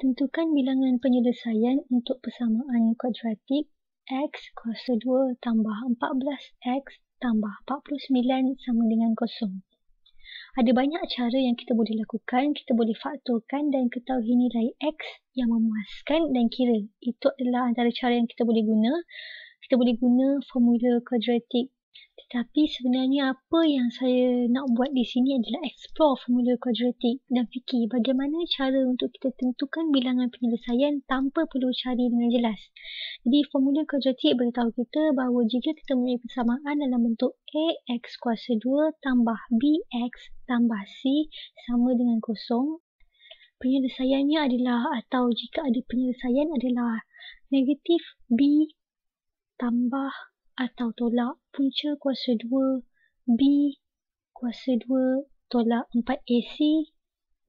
Tentukan bilangan penyelesaian untuk persamaan kuadratik x kuasa 2 tambah 14x tambah 49 sama dengan kosong. Ada banyak cara yang kita boleh lakukan. Kita boleh faktorkan dan ketahui nilai X yang memuaskan dan kira. Itu adalah antara cara yang kita boleh guna. Kita boleh guna formula kuadratik. Tetapi sebenarnya apa yang saya nak buat di sini adalah explore formula kuadratik dan fikir bagaimana cara untuk kita tentukan bilangan penyelesaian tanpa perlu cari dengan jelas. Jadi formula kuadratik beritahu kita bahawa jika kita mempunyai persamaan dalam bentuk AX kuasa 2 tambah BX tambah C sama dengan kosong, penyelesaiannya adalah atau jika ada penyelesaian adalah negatif B tambah atau tolak punca kuasa 2 B kuasa 2 tolak 4AC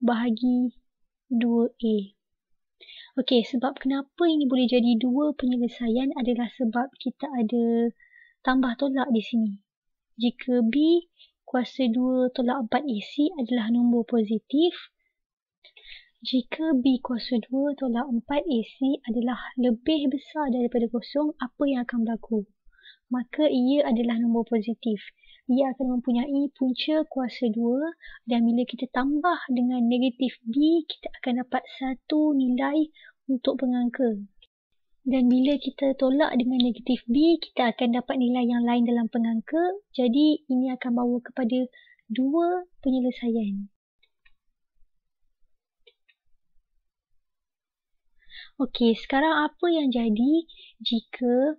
bahagi 2A. Okey, sebab kenapa ini boleh jadi dua penyelesaian adalah sebab kita ada tambah tolak di sini. Jika B kuasa 2 tolak 4AC adalah nombor positif, jika B kuasa 2 tolak 4AC adalah lebih besar daripada kosong, apa yang akan berlaku? maka ia adalah nombor positif. Ia akan mempunyai punca kuasa 2 dan bila kita tambah dengan negatif B, kita akan dapat satu nilai untuk pengangka. Dan bila kita tolak dengan negatif B, kita akan dapat nilai yang lain dalam pengangka. Jadi, ini akan bawa kepada dua penyelesaian. Okey, sekarang apa yang jadi jika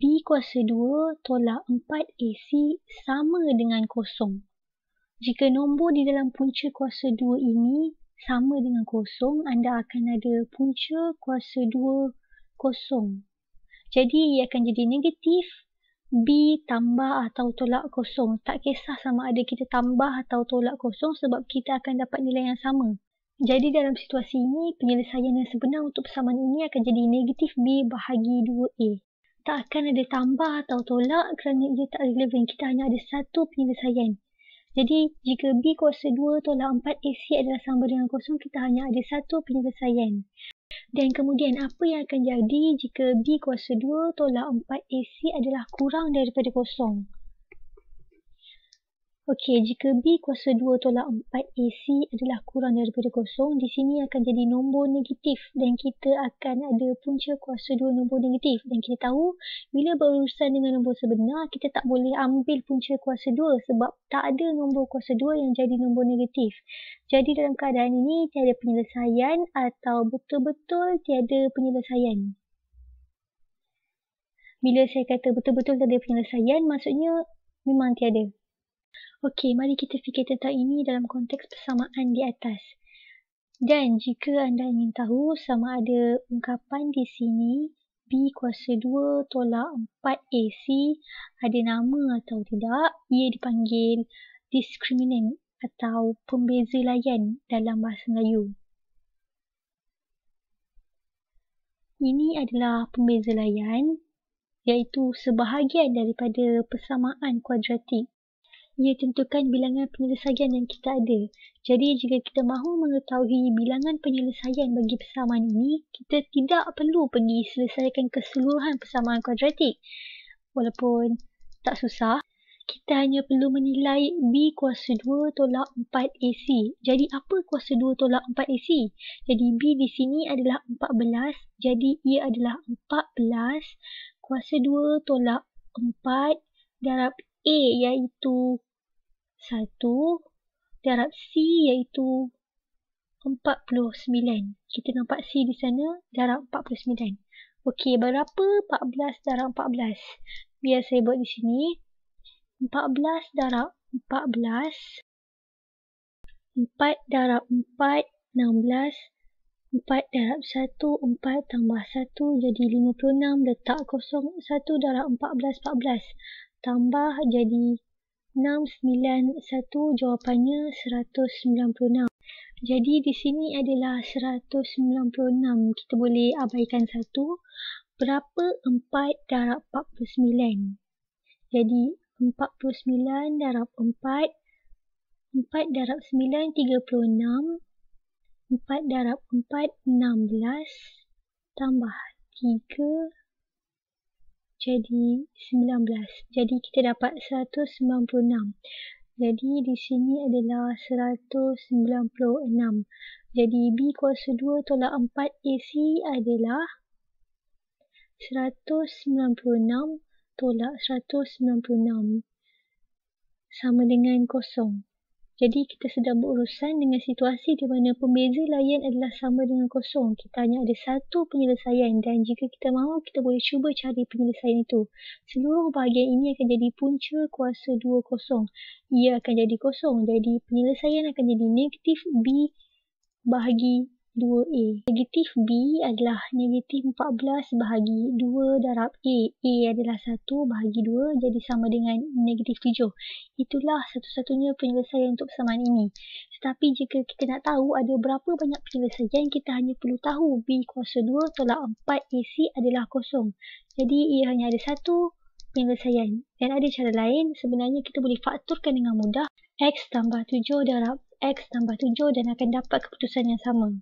B kuasa 2 tolak 4AC sama dengan kosong. Jika nombor di dalam punca kuasa 2 ini sama dengan kosong, anda akan ada punca kuasa 2 kosong. Jadi ia akan jadi negatif B tambah atau tolak kosong. Tak kisah sama ada kita tambah atau tolak kosong sebab kita akan dapat nilai yang sama. Jadi dalam situasi ini, penyelesaian yang sebenar untuk persamaan ini akan jadi negatif B bahagi 2A tak akan ada tambah atau tolak kerana ia tak relevan. Kita hanya ada satu penyelesaian. Jadi, jika B kuasa 2 tolak 4, AC adalah sama dengan kosong, kita hanya ada satu penyelesaian. Dan kemudian, apa yang akan jadi jika B kuasa 2 tolak 4, AC adalah kurang daripada kosong? Okey, jika B kuasa 2 tolak 4 AC adalah kurang daripada kosong, di sini akan jadi nombor negatif dan kita akan ada punca kuasa 2 nombor negatif. Dan kita tahu bila berurusan dengan nombor sebenar, kita tak boleh ambil punca kuasa 2 sebab tak ada nombor kuasa 2 yang jadi nombor negatif. Jadi dalam keadaan ini, tiada penyelesaian atau betul-betul tiada penyelesaian. Bila saya kata betul-betul tiada penyelesaian, maksudnya memang tiada. Okey, mari kita fikir tentang ini dalam konteks persamaan di atas. Dan jika anda ingin tahu sama ada ungkapan di sini B kuasa 2 tolak 4AC ada nama atau tidak, ia dipanggil diskriminan atau pembeza layan dalam bahasa Melayu. Ini adalah pembeza layan iaitu sebahagian daripada persamaan kuadratik ia tentukan bilangan penyelesaian yang kita ada. Jadi jika kita mahu mengetahui bilangan penyelesaian bagi persamaan ini, kita tidak perlu pergi selesaikan keseluruhan persamaan kuadratik. Walaupun tak susah, kita hanya perlu menilai B kuasa 2 tolak 4AC. Jadi apa kuasa 2 tolak 4AC? Jadi B di sini adalah 14, jadi ia adalah 14 kuasa 2 tolak 4 darab A iaitu 1 darab C iaitu 49. Kita nampak C di sana darab 49. Okey, berapa 14 darab 14? Biar saya buat di sini. 14 darab 14. 4 darab 4, 16. 4 darab 1, 4 tambah 1 jadi 56. Letak kosong 1 darab 14, 14 tambah jadi 691 jawapannya 196. Jadi di sini adalah 196. Kita boleh abaikan 1. Berapa 4 darab 49? Jadi 49 darab 4. 4 darab 9, 36. 4 darab 4, 16. Tambah 3, jadi 19. Jadi kita dapat 196. Jadi di sini adalah 196. Jadi B kuasa 2 tolak 4 AC adalah 196 tolak 196 sama dengan kosong. Jadi kita sedang berurusan dengan situasi di mana pembeza layan adalah sama dengan kosong. Kita hanya ada satu penyelesaian dan jika kita mahu kita boleh cuba cari penyelesaian itu. Seluruh bahagian ini akan jadi punca kuasa dua kosong. Ia akan jadi kosong. Jadi penyelesaian akan jadi negatif B bahagi 2A. Negatif B adalah negatif 14 bahagi 2 darab A. A adalah 1 bahagi 2 jadi sama dengan negatif 7. Itulah satu-satunya penyelesaian untuk persamaan ini. Tetapi jika kita nak tahu ada berapa banyak penyelesaian, kita hanya perlu tahu B kuasa 2 tolak 4 AC adalah kosong. Jadi ia hanya ada satu penyelesaian. Dan ada cara lain, sebenarnya kita boleh fakturkan dengan mudah. X tambah 7 darab X tambah 7 dan akan dapat keputusan yang sama.